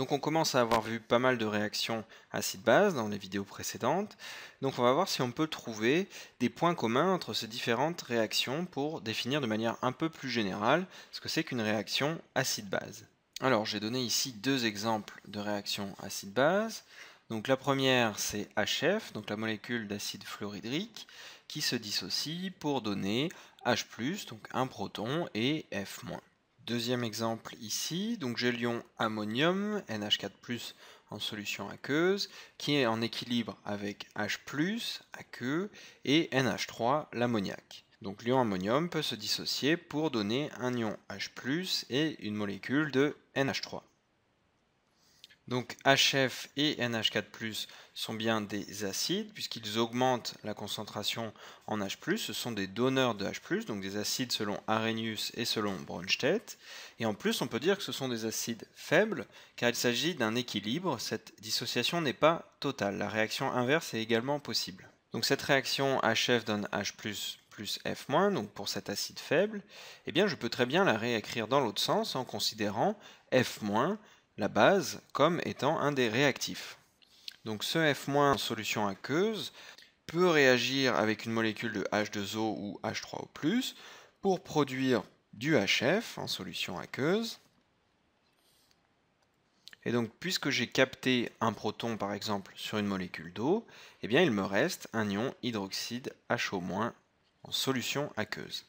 Donc on commence à avoir vu pas mal de réactions acide base dans les vidéos précédentes. Donc on va voir si on peut trouver des points communs entre ces différentes réactions pour définir de manière un peu plus générale ce que c'est qu'une réaction acide-base. Alors j'ai donné ici deux exemples de réactions acide-base. Donc la première c'est HF, donc la molécule d'acide fluorhydrique qui se dissocie pour donner H+, donc un proton et F-. Deuxième exemple ici, donc j'ai l'ion ammonium, NH4+, en solution aqueuse, qui est en équilibre avec H+, aqueux, et NH3, l'ammoniac. Donc l'ion ammonium peut se dissocier pour donner un ion H+, et une molécule de NH3. Donc HF et NH4+, sont bien des acides, puisqu'ils augmentent la concentration en H+, ce sont des donneurs de H+, donc des acides selon Arrhenius et selon Bronsted. Et en plus, on peut dire que ce sont des acides faibles, car il s'agit d'un équilibre, cette dissociation n'est pas totale, la réaction inverse est également possible. Donc cette réaction HF donne H+, plus F-, donc pour cet acide faible, eh bien je peux très bien la réécrire dans l'autre sens en considérant F- la base comme étant un des réactifs. Donc ce F- en solution aqueuse peut réagir avec une molécule de H2O ou H3O+, pour produire du HF en solution aqueuse. Et donc, puisque j'ai capté un proton, par exemple, sur une molécule d'eau, eh bien, il me reste un ion hydroxyde HO- en solution aqueuse.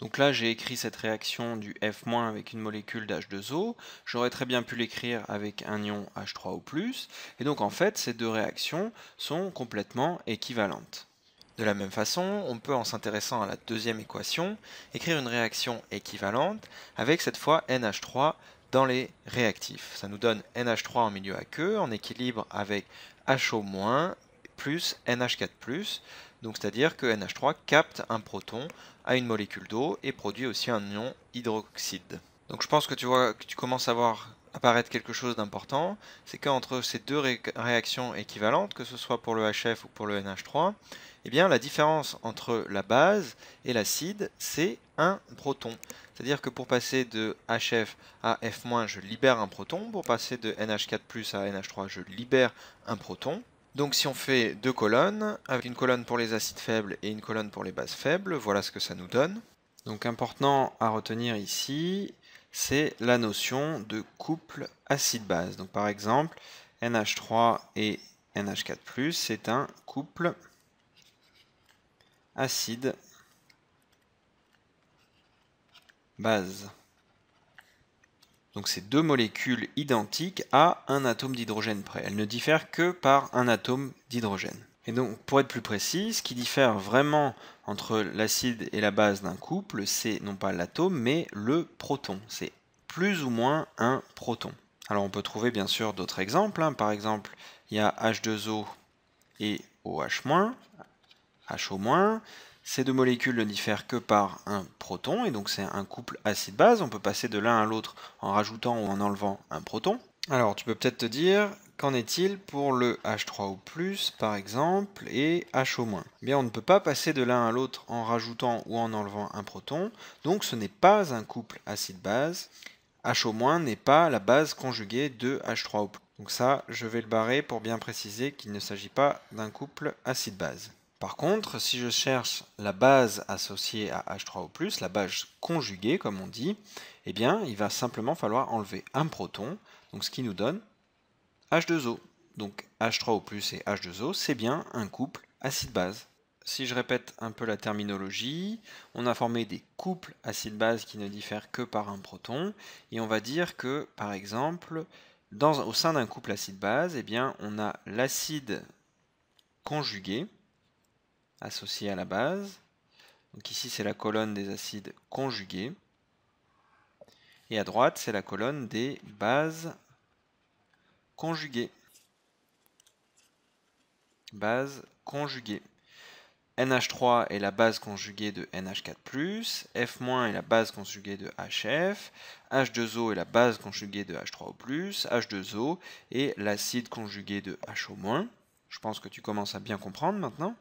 Donc là, j'ai écrit cette réaction du F- avec une molécule d'H2O. J'aurais très bien pu l'écrire avec un ion H3O+. Et donc en fait, ces deux réactions sont complètement équivalentes. De la même façon, on peut, en s'intéressant à la deuxième équation, écrire une réaction équivalente avec cette fois NH3 dans les réactifs. Ça nous donne NH3 en milieu aqueux en équilibre avec HO- plus NH4+, donc c'est-à-dire que NH3 capte un proton à une molécule d'eau et produit aussi un ion hydroxyde. Donc je pense que tu vois que tu commences à voir apparaître quelque chose d'important, c'est qu'entre ces deux réactions équivalentes, que ce soit pour le HF ou pour le NH3, eh bien la différence entre la base et l'acide, c'est un proton. C'est-à-dire que pour passer de HF à F-, je libère un proton, pour passer de NH4+, à NH3, je libère un proton, donc si on fait deux colonnes, avec une colonne pour les acides faibles et une colonne pour les bases faibles, voilà ce que ça nous donne. Donc important à retenir ici, c'est la notion de couple acide-base. Donc par exemple, NH3 et NH4+, c'est un couple acide-base. Donc c'est deux molécules identiques à un atome d'hydrogène près. Elles ne diffèrent que par un atome d'hydrogène. Et donc pour être plus précis, ce qui diffère vraiment entre l'acide et la base d'un couple, c'est non pas l'atome, mais le proton. C'est plus ou moins un proton. Alors on peut trouver bien sûr d'autres exemples. Hein. Par exemple, il y a H2O et OH-, HO-, ces deux molécules ne diffèrent que par un proton, et donc c'est un couple acide-base. On peut passer de l'un à l'autre en rajoutant ou en enlevant un proton. Alors tu peux peut-être te dire, qu'en est-il pour le H3O+, par exemple, et HO-? Eh bien, on ne peut pas passer de l'un à l'autre en rajoutant ou en enlevant un proton, donc ce n'est pas un couple acide-base. HO- n'est pas la base conjuguée de H3O+. Donc ça, je vais le barrer pour bien préciser qu'il ne s'agit pas d'un couple acide-base. Par contre, si je cherche la base associée à H3O+, la base conjuguée comme on dit, eh bien il va simplement falloir enlever un proton, donc ce qui nous donne H2O. Donc H3O+, et H2O, c'est bien un couple acide-base. Si je répète un peu la terminologie, on a formé des couples acide-base qui ne diffèrent que par un proton, et on va dire que, par exemple, au sein d'un couple acide-base, eh bien, on a l'acide conjugué, associé à la base. Donc ici, c'est la colonne des acides conjugués. Et à droite, c'est la colonne des bases conjuguées. Base conjuguée. NH3 est la base conjuguée de NH4+, F- est la base conjuguée de HF, H2O est la base conjuguée de H3O+, H2O est l'acide conjugué de HO-. Je pense que tu commences à bien comprendre maintenant.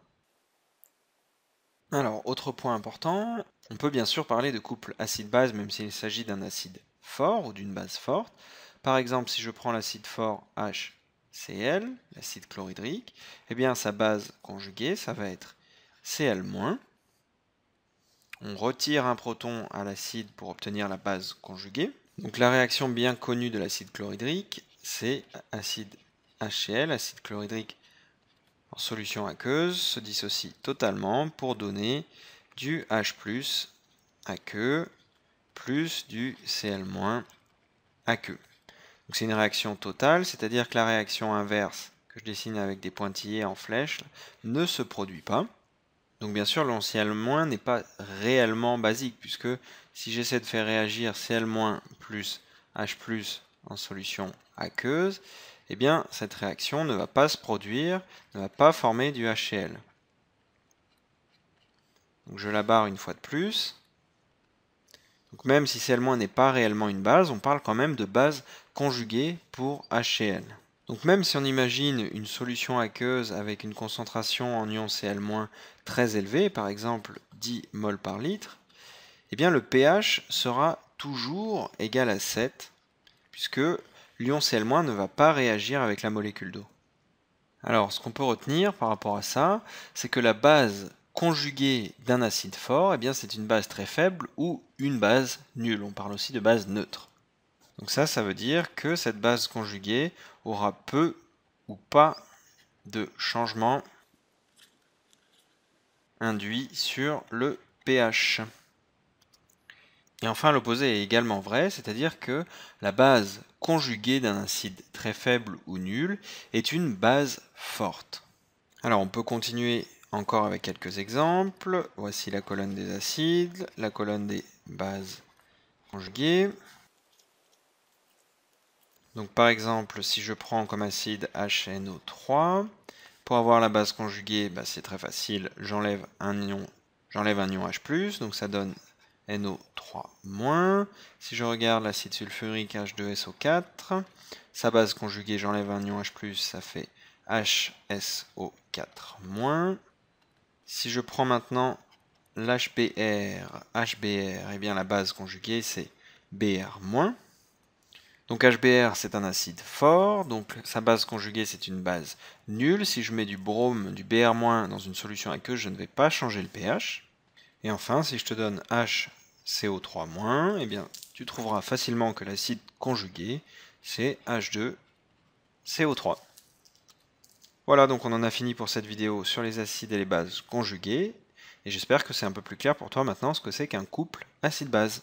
Alors, autre point important, on peut bien sûr parler de couple acide-base même s'il s'agit d'un acide fort ou d'une base forte. Par exemple, si je prends l'acide fort HCl, l'acide chlorhydrique, eh bien sa base conjuguée, ça va être Cl-. On retire un proton à l'acide pour obtenir la base conjuguée. Donc la réaction bien connue de l'acide chlorhydrique, c'est acide HCl, acide chlorhydrique solution aqueuse se dissocie totalement pour donner du H plus aqueux plus du Cl moins aqueux. Donc c'est une réaction totale, c'est-à-dire que la réaction inverse que je dessine avec des pointillés en flèche ne se produit pas. Donc bien sûr, l'on Cl- n'est pas réellement basique, puisque si j'essaie de faire réagir Cl- plus H+, en solution aqueuse, eh bien cette réaction ne va pas se produire, ne va pas former du HCl. Donc je la barre une fois de plus. Donc même si Cl- n'est pas réellement une base, on parle quand même de base conjuguée pour HCl. Donc même si on imagine une solution aqueuse avec une concentration en ion Cl- très élevée, par exemple 10 mol par litre, eh bien le pH sera toujours égal à 7, puisque l'ion-Cl- ne va pas réagir avec la molécule d'eau. Alors, ce qu'on peut retenir par rapport à ça, c'est que la base conjuguée d'un acide fort, eh bien, c'est une base très faible ou une base nulle. On parle aussi de base neutre. Donc ça, ça veut dire que cette base conjuguée aura peu ou pas de changement induit sur le pH. Et enfin, l'opposé est également vrai, c'est-à-dire que la base conjuguée d'un acide très faible ou nul est une base forte. Alors on peut continuer encore avec quelques exemples. Voici la colonne des acides, la colonne des bases conjuguées. Donc par exemple, si je prends comme acide HNO3, pour avoir la base conjuguée, bah, c'est très facile, j'enlève un j'enlève un ion H+, donc ça donne NO3-. Si je regarde l'acide sulfurique H2SO4, sa base conjuguée, j'enlève un ion H+, ça fait HSO4-. Si je prends maintenant l'HBr, HBr, et eh bien la base conjuguée c'est Br-. Donc HBr c'est un acide fort, donc sa base conjuguée c'est une base nulle. Si je mets du brome, du Br- dans une solution aqueuse, je ne vais pas changer le pH. Et enfin, si je te donne HCO3-, eh bien, tu trouveras facilement que l'acide conjugué, c'est H2CO3. Voilà, donc on en a fini pour cette vidéo sur les acides et les bases conjugués. Et j'espère que c'est un peu plus clair pour toi maintenant ce que c'est qu'un couple acide-base.